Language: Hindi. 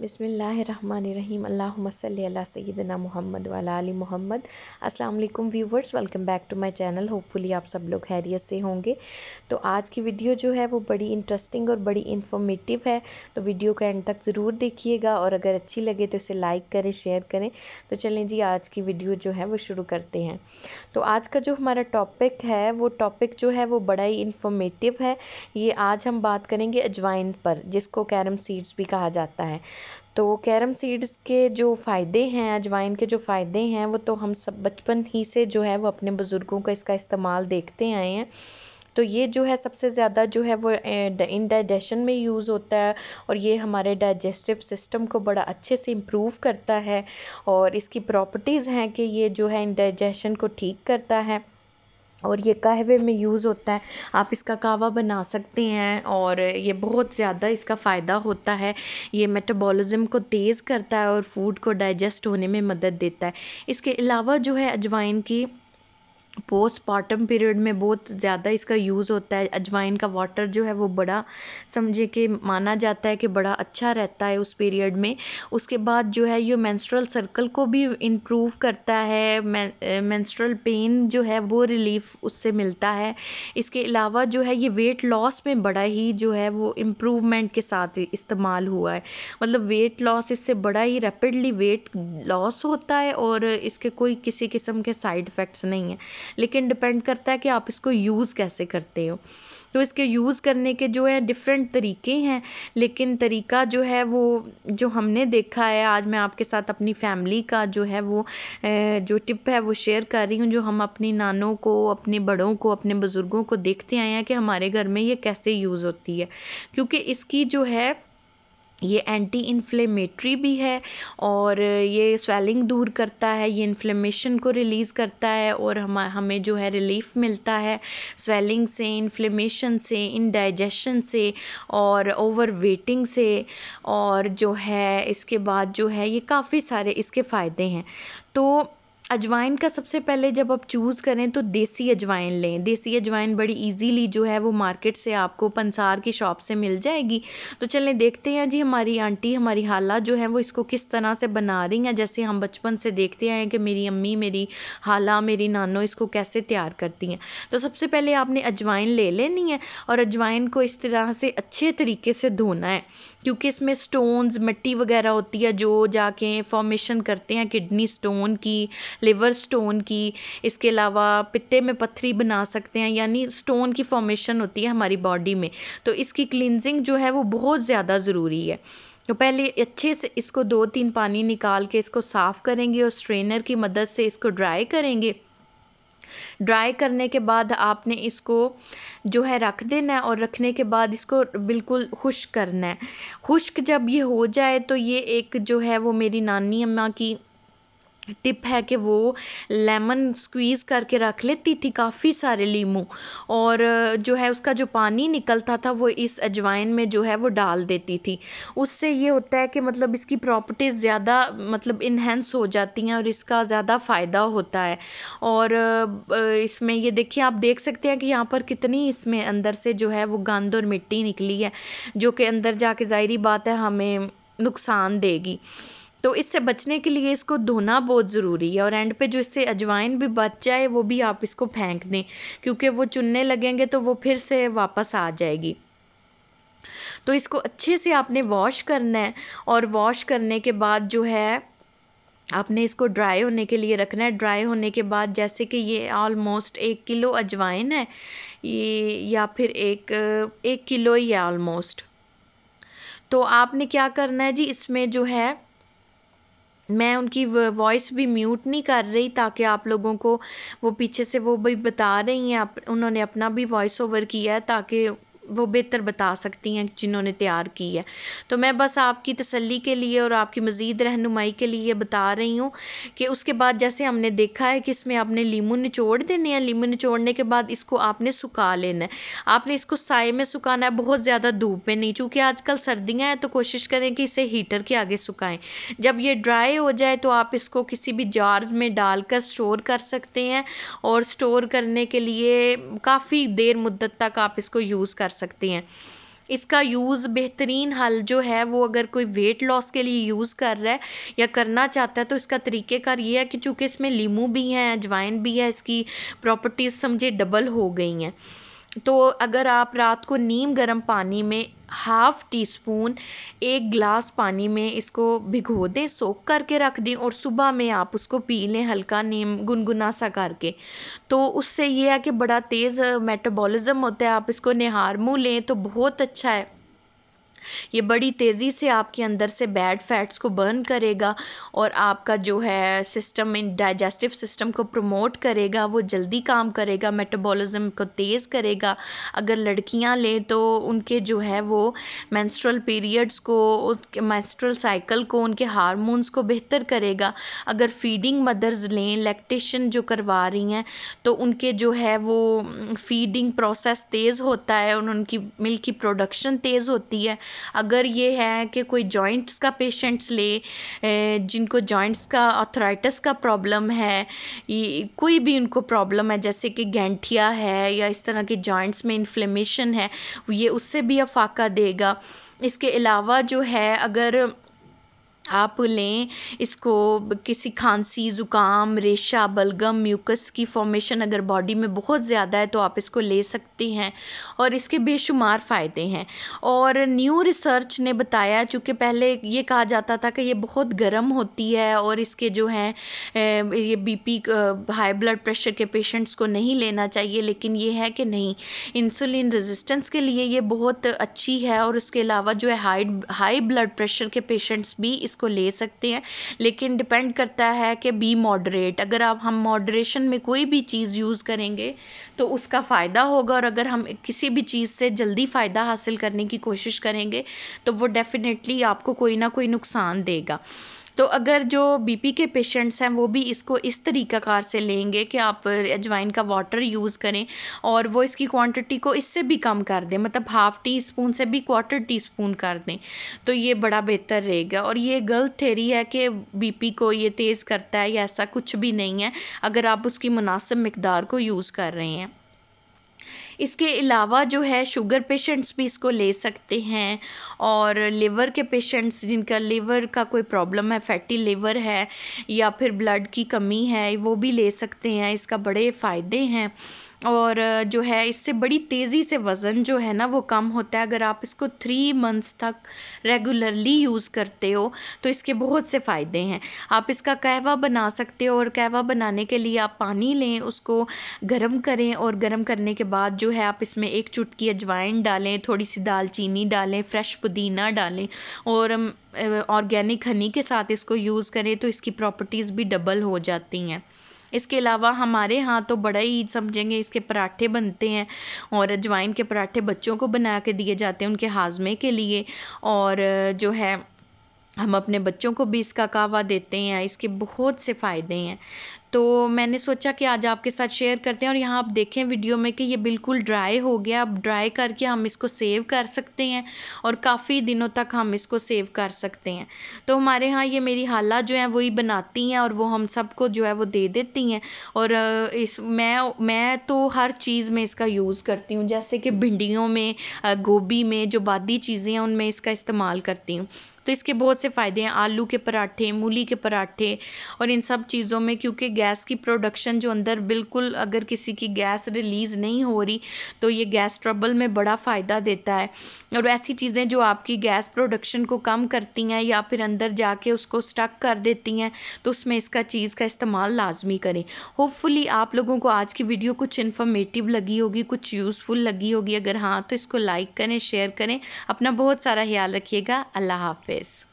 बिसमीम अल्लाम सैदना मोहम्मद वाली मोहम्मद अस्सलाम viewers welcome back to my channel hopefully आप सब लोग हैरियत से होंगे तो आज की वीडियो जो है वो बड़ी इंटरेस्टिंग और बड़ी इन्फॉर्मेटिव है तो वीडियो को एंड तक ज़रूर देखिएगा और अगर अच्छी लगे तो इसे लाइक करें शेयर करें तो चलें जी आज की वीडियो जो है वो शुरू करते हैं तो आज का जो हमारा टॉपिक है वो टॉपिक जो है वो बड़ा ही इन्फॉर्मेटिव है ये आज हम बात करेंगे अजवाइन पर जिसको कैरम सीड्स भी कहा जाता है तो कैरम सीड्स के जो फ़ायदे हैं अजवाइन के जो फ़ायदे हैं वो तो हम सब बचपन ही से जो है वो अपने बुज़ुर्गों का इसका इस्तेमाल देखते आए हैं तो ये जो है सबसे ज़्यादा जो है वो इन डाइजेशन में यूज़ होता है और ये हमारे डाइजेस्टिव सिस्टम को बड़ा अच्छे से इम्प्रूव करता है और इसकी प्रॉपर्टीज़ हैं कि ये जो है इन डाइजेशन को ठीक करता है और ये कहवे में यूज़ होता है आप इसका कहवा बना सकते हैं और ये बहुत ज़्यादा इसका फ़ायदा होता है ये मेटाबॉलिज्म को तेज़ करता है और फूड को डाइजेस्ट होने में मदद देता है इसके अलावा जो है अजवाइन की पोस्टपार्टम पीरियड में बहुत ज़्यादा इसका यूज़ होता है अजवाइन का वाटर जो है वो बड़ा समझे कि माना जाता है कि बड़ा अच्छा रहता है उस पीरियड में उसके बाद जो है ये मेंस्ट्रुअल सर्कल को भी इम्प्रूव करता है मेंस्ट्रुअल पेन जो है वो रिलीफ उससे मिलता है इसके अलावा जो है ये वेट लॉस में बड़ा ही जो है वो इम्प्रूवमेंट के साथ इस्तेमाल हुआ है मतलब वेट लॉस इससे बड़ा ही रेपिडली वेट लॉस होता है और इसके कोई किसी किस्म के साइड इफ़ेक्ट्स नहीं है लेकिन डिपेंड करता है कि आप इसको यूज़ कैसे करते हो तो इसके यूज़ करने के जो है डिफरेंट तरीके हैं लेकिन तरीका जो है वो जो हमने देखा है आज मैं आपके साथ अपनी फैमिली का जो है वो जो टिप है वो शेयर कर रही हूँ जो हम अपनी नानों को अपने बड़ों को अपने बुज़ुर्गों को देखते आए हैं कि हमारे घर में ये कैसे यूज़ होती है क्योंकि इसकी जो है ये एंटी इन्फ्लेमेटरी भी है और ये स्वेलिंग दूर करता है ये इन्फ्लेमेशन को रिलीज़ करता है और हम हमें जो है रिलीफ मिलता है स्वेलिंग से इन्फ्लेमेशन से इनडाइजेशन से और ओवर वेटिंग से और जो है इसके बाद जो है ये काफ़ी सारे इसके फ़ायदे हैं तो अजवाइन का सबसे पहले जब आप चूज़ करें तो देसी अजवाइन लें देसी अजवाइन बड़ी इजीली जो है वो मार्केट से आपको पंसार की शॉप से मिल जाएगी तो चलें देखते हैं जी हमारी आंटी हमारी हाला जो है वो इसको किस तरह से बना रही हैं जैसे हम बचपन से देखते आए कि मेरी अम्मी मेरी हाला मेरी नानो इसको कैसे तैयार करती हैं तो सबसे पहले आपने अजवाइन ले लेनी है और अजवाइन को इस तरह से अच्छे तरीके से धोना है क्योंकि इसमें स्टोन्स मिट्टी वगैरह होती है जो जाके फॉर्मेशन करते हैं किडनी स्टोन की लिवर स्टोन की इसके अलावा पित्ते में पत्थरी बना सकते हैं यानी स्टोन की फॉर्मेशन होती है हमारी बॉडी में तो इसकी क्लिनजिंग जो है वो बहुत ज़्यादा ज़रूरी है तो पहले अच्छे से इसको दो तीन पानी निकाल के इसको साफ़ करेंगे और स्ट्रेनर की मदद से इसको ड्राई करेंगे ड्राई करने के बाद आपने इसको जो है रख देना है और रखने के बाद इसको बिल्कुल खुश करना है खुश्क जब ये हो जाए तो ये एक जो है वो मेरी नानी अम्मा की टिप है कि वो लेमन स्क्वीज़ करके रख लेती थी काफ़ी सारे लीमू और जो है उसका जो पानी निकलता था वो इस अजवाइन में जो है वो डाल देती थी उससे ये होता है कि मतलब इसकी प्रॉपर्टीज़ ज़्यादा मतलब इन्हेंस हो जाती हैं और इसका ज़्यादा फ़ायदा होता है और इसमें ये देखिए आप देख सकते हैं कि यहाँ पर कितनी इसमें अंदर से जो है वो गंद और मिट्टी निकली है जो कि अंदर जाके ज़ाहरी बात है हमें नुकसान देगी तो इससे बचने के लिए इसको धोना बहुत ज़रूरी है और एंड पे जो इससे अजवाइन भी बच जाए वो भी आप इसको फेंक दें क्योंकि वो चुनने लगेंगे तो वो फिर से वापस आ जाएगी तो इसको अच्छे से आपने वॉश करना है और वॉश करने के बाद जो है आपने इसको ड्राई होने के लिए रखना है ड्राई होने के बाद जैसे कि ये ऑलमोस्ट एक किलो अजवाइन है ये या फिर एक एक किलो ही है ऑलमोस्ट तो आपने क्या करना है जी इसमें जो है मैं उनकी वॉइस भी म्यूट नहीं कर रही ताकि आप लोगों को वो पीछे से वो भी बता रही हैं आप उन्होंने अपना भी वॉइस ओवर किया है ताकि वो बेहतर बता सकती हैं जिन्होंने तैयार की है तो मैं बस आपकी तसल्ली के लिए और आपकी मज़ीद रहनुमाई के लिए बता रही हूँ कि उसके बाद जैसे हमने देखा है कि इसमें आपने लीमू निचोड़ देने हैं लीमू निचोड़ने के बाद इसको आपने सुखा लेना है आपने इसको साय में सुखाना है बहुत ज़्यादा धूप में नहीं चूँकि आजकल सर्दियाँ हैं तो कोशिश करें कि इसे हीटर के आगे सुखाएँ जब ये ड्राई हो जाए तो आप इसको किसी भी जार्ज में डालकर स्टोर कर सकते हैं और स्टोर करने के लिए काफ़ी देर मुद्दत तक आप इसको यूज़ कर सकते सकते हैं इसका यूज़ बेहतरीन हल जो है वो अगर कोई वेट लॉस के लिए यूज़ कर रहा है या करना चाहता है तो इसका तरीक़ेकार ये है कि चूँकि इसमें लीमू भी हैं अजवाइन भी है इसकी प्रॉपर्टीज़ समझे डबल हो गई हैं तो अगर आप रात को नीम गर्म पानी में हाफ़ टी स्पून एक ग्लास पानी में इसको भिगो दें सोख करके रख दें और सुबह में आप उसको पी लें हल्का नीम गुनगुना सा करके तो उससे ये है कि बड़ा तेज़ मेटाबॉलिज़्म होता है आप इसको निहार मुँह लें तो बहुत अच्छा है ये बड़ी तेज़ी से आपके अंदर से बैड फैट्स को बर्न करेगा और आपका जो है सिस्टम इन डाइजेस्टिव सिस्टम को प्रमोट करेगा वो जल्दी काम करेगा मेटाबॉलिज्म को तेज़ करेगा अगर लड़कियां लें तो उनके जो है वो मैंस्ट्रल पीरियड्स को मैंस्ट्रल साइकिल को उनके हारमोन्स को बेहतर करेगा अगर फीडिंग मदर्स लें लैक्टेशन जो करवा रही हैं तो उनके जो है वो फीडिंग प्रोसेस तेज़ होता है और उनकी मिल्क की प्रोडक्शन तेज़ होती है अगर ये है कि कोई जॉइंट्स का पेशेंट्स ले जिनको जॉइंट्स का ऑथराइटिस का प्रॉब्लम है कोई भी उनको प्रॉब्लम है जैसे कि गेंठिया है या इस तरह के जॉइंट्स में इन्फ्लेमेशन है ये उससे भी अफाका देगा इसके अलावा जो है अगर आप लें इसको किसी खांसी ज़ुकाम रेशा बलगम म्यूकस की फॉर्मेशन अगर बॉडी में बहुत ज़्यादा है तो आप इसको ले सकते हैं और इसके बेशुमार फ़ायदे हैं और न्यू रिसर्च ने बताया चूँकि पहले ये कहा जाता था कि ये बहुत गर्म होती है और इसके जो है ये बीपी हाई ब्लड प्रेशर के पेशेंट्स को नहीं लेना चाहिए लेकिन ये है कि नहीं इंसुलिन रेजिस्टेंस के लिए ये बहुत अच्छी है और उसके अलावा जो है हाई हाई ब्लड प्रेशर के पेशेंट्स भी इसको इसको ले सकते हैं लेकिन डिपेंड करता है कि बी मॉडरेट अगर आप हम मॉडरेशन में कोई भी चीज़ यूज़ करेंगे तो उसका फ़ायदा होगा और अगर हम किसी भी चीज़ से जल्दी फ़ायदा हासिल करने की कोशिश करेंगे तो वो डेफ़िनेटली आपको कोई ना कोई नुकसान देगा तो अगर जो बीपी के पेशेंट्स हैं वो भी इसको इस तरीक़ाकार से लेंगे कि आप अजवाइन का वाटर यूज़ करें और वो इसकी क्वांटिटी को इससे भी कम कर दें मतलब हाफ़ टी स्पून से भी क्वार्टर टी स्पून कर दें तो ये बड़ा बेहतर रहेगा और ये गलत थेरी है कि बी को ये तेज़ करता है या ऐसा कुछ भी नहीं है अगर आप उसकी मुनासिब मकदार को यूज़ कर रहे हैं इसके अलावा जो है शुगर पेशेंट्स भी इसको ले सकते हैं और लिवर के पेशेंट्स जिनका लिवर का कोई प्रॉब्लम है फैटी लिवर है या फिर ब्लड की कमी है वो भी ले सकते हैं इसका बड़े फ़ायदे हैं और जो है इससे बड़ी तेज़ी से वज़न जो है ना वो कम होता है अगर आप इसको थ्री मंथ्स तक रेगुलरली यूज़ करते हो तो इसके बहुत से फ़ायदे हैं आप इसका कहवा बना सकते हो और कहवा बनाने के लिए आप पानी लें उसको गर्म करें और गर्म करने के बाद जो है आप इसमें एक चुटकी अजवाइन डालें थोड़ी सी दालचीनी डालें फ्रेश पुदीना डालें और ऑर्गेनिक हनी के साथ इसको यूज़ करें तो इसकी प्रॉपर्टीज़ भी डबल हो जाती हैं इसके अलावा हमारे यहाँ तो बड़ा ही समझेंगे इसके पराठे बनते हैं और अजवाइन के पराठे बच्चों को बना के दिए जाते हैं उनके हाजमे के लिए और जो है हम अपने बच्चों को भी इसका कहवा देते हैं इसके बहुत से फ़ायदे हैं तो मैंने सोचा कि आज आपके साथ शेयर करते हैं और यहाँ आप देखें वीडियो में कि ये बिल्कुल ड्राई हो गया अब ड्राई करके हम इसको सेव कर सकते हैं और काफ़ी दिनों तक हम इसको सेव कर सकते हैं तो हमारे यहाँ ये मेरी हाला जो है वही बनाती हैं और वो हम सबको जो है वो दे देती हैं और इस मैं मैं तो हर चीज़ में इसका यूज़ करती हूँ जैसे कि भिंडियों में गोभी में जो बादी चीज़ें हैं उनमें इसका इस्तेमाल करती हूँ तो इसके बहुत से फ़ायदे हैं आलू के पराठे मूली के पराठे और इन सब चीज़ों में क्योंकि गैस की प्रोडक्शन जो अंदर बिल्कुल अगर किसी की गैस रिलीज़ नहीं हो रही तो ये गैस ट्रबल में बड़ा फ़ायदा देता है और ऐसी चीज़ें जो आपकी गैस प्रोडक्शन को कम करती हैं या फिर अंदर जाके उसको स्टक कर देती हैं तो उसमें इसका चीज़ का इस्तेमाल लाजमी करें होपफुली आप लोगों को आज की वीडियो कुछ इन्फॉर्मेटिव लगी होगी कुछ यूज़फुल लगी होगी अगर हाँ तो इसको लाइक करें शेयर करें अपना बहुत सारा ख्याल रखिएगा अल्लाह हाफ face